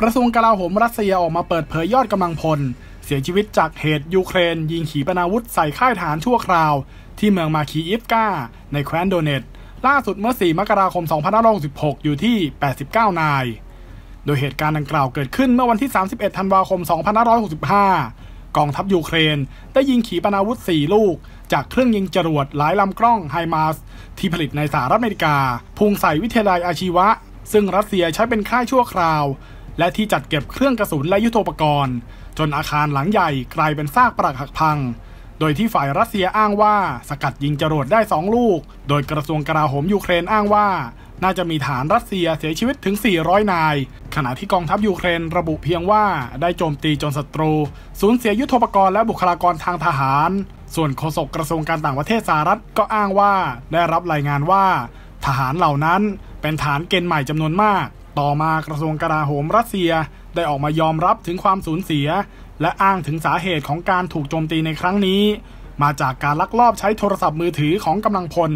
กระทรวงกลาโหมรัสเซียออกมาเปิดเผยยอดกำลังพล เสียชีวิตจากเหตุ ยูเครนยิงขีปนาวุธใส่ค่ายฐานชั่วคราว ที่เมืองมาคีอิฟกาในแคว้นโดเนต ล่าสุดเมื่อ 4 มกราคม 2566 อยู่ที่ 89 นาย โดยเหตุการณ์ดังกล่าวเกิดขึ้นเมื่อวันที่ 31 ธันวาคม 2565 กองทัพยูเครนได้ยิงขีปนาวุธ 4 ลูกจากเครื่องยิงจรวดหลายลำกล้องไฮมาสที่ผลิตในสหรัฐอเมริกาพุ่งใส่วิทยาลัยอาชีวะ ซึ่งรัสเซียใช้เป็นค่ายชั่วคราวและที่จัดเก็บเครื่องกระสุนและยุโทโธปกรณ์ จนอาคารหลังใหญ่กลายเป็นซากปรักหักพัง โดยที่ฝ่ายรัสเซียอ้างว่าสกัดยิงจรวดได้2ลูก โดยกระทรวงกลาโหมยูเครนอ้างว่า น่าจะมีฐานรัสเซียเสียชีวิตถึง 400 นาย ขณะที่กองทัพยูเครนระบุเพียงว่า ได้โจมตีจนศัตรูสูญเสียยุทโธปกรณ์และบุคลากรทางทหาร ส่วนโฆษกกระทรวงการต่างประเทศสหรัฐก็อ้างว่าได้รับรายงานว่า ทหารเหล่านั้นเป็นฐานเกณฑ์ใหม่จำนวนมากต่อมากระทรวงกลาโหมรัสเซีย ได้ออกมายอมรับถึงความสูญเสีย และอ้างถึงสาเหตุของการถูกโจมตีในครั้งนี้ มาจากการลักลอบใช้โทรศัพท์มือถือของกำลังพล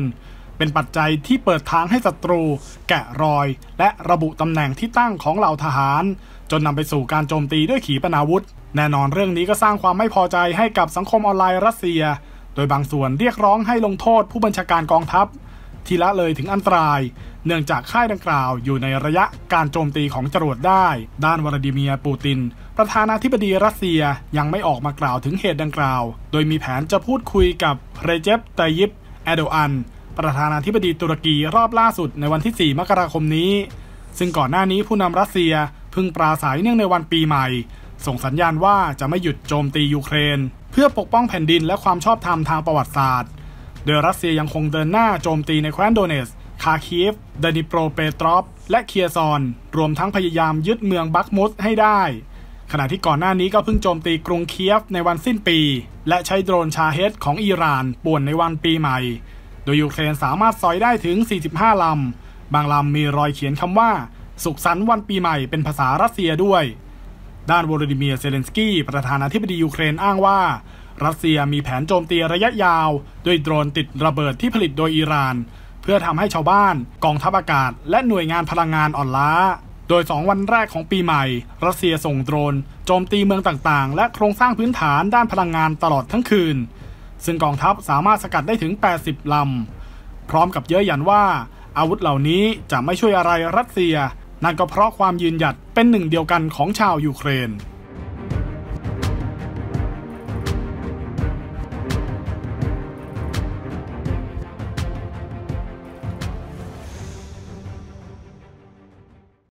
เป็นปัจจัยที่เปิดทางให้ศัตรู แกะรอยและระบุตำแหน่งที่ตั้งของเหล่าทหาร จนนำไปสู่การโจมตีด้วยขีปนาวุธ แน่นอนเรื่องนี้ก็สร้างความไม่พอใจให้กับสังคมออนไลน์รัสเซีย โดยบางส่วนเรียกร้องให้ลงโทษผู้บัญชาการกองทัพ ที่ละเลยถึงอันตรายเนื่องจากค่ายดังกล่าวอยู่ในระยะการโจมตีของจรวดได้ ด้านวลาดิเมียร์ปูติน ประธานาธิบดีรัสเซียยังไม่ออกมากล่าวถึงเหตุดังกล่าว โดยมีแผนจะพูดคุยกับเรเจฟตตยิป แอดอัน ประธานาธิบดีตุรกีรอบล่าสุดในวันที่ 4 มกราคมนี้ ซึ่งก่อนหน้านี้ผู้นำรัสเซียพึ่งปราศัยเนื่องในวันปีใหม่ ส่งสัญญาณว่าจะไม่หยุดโจมตียูเครน เพื่อปกป้องแผ่นดินและความชอบธรรมทางประวัติศาสตร์โดยรัสเซียยังคงเดินหน้าโจมตีในแคว้นโดเนสคาคีฟดานิโปรเปตรอฟ และเคียซอน รวมทั้งพยายามยึดเมืองบัคมุสให้ได้ ขณะที่ก่อนหน้านี้ก็เพิ่งโจมตีกรุงเคียฟในวันสิ้นปี และใช้โดรนชาเฮดของอิหร่านป่วนในวันปีใหม่ โดยยูเครนสามารถซอยได้ถึง 45 ลำ บางลำมีรอยเขียนคำว่า สุขสันต์วันปีใหม่เป็นภาษารัสเซียด้วย ด้านวลาดิเมียร์เซเลนสกี้ประธานาธิบดียูเครนอ้างว่ารัสเซียมีแผนโจมตีระยะยาวด้วยโดรนติดระเบิดที่ผลิตโดยอิหร่านเพื่อทำให้ชาวบ้านกองทัพอากาศและหน่วยงานพลังงานอ่อนล้า โดย 2 วันแรกของปีใหม่ รัสเซียส่งโดรน โจมตีเมืองต่างๆ และโครงสร้างพื้นฐานด้านพลังงานตลอดทั้งคืน ซึ่งกองทัพสามารถสกัดได้ถึง 80 ลำ พร้อมกับเย้ยหยันว่า อาวุธเหล่านี้จะไม่ช่วยอะไรรัสเซียนั่นก็เพราะความยืนหยัดเป็นหนึ่งเดียวกันของชาวยูเครน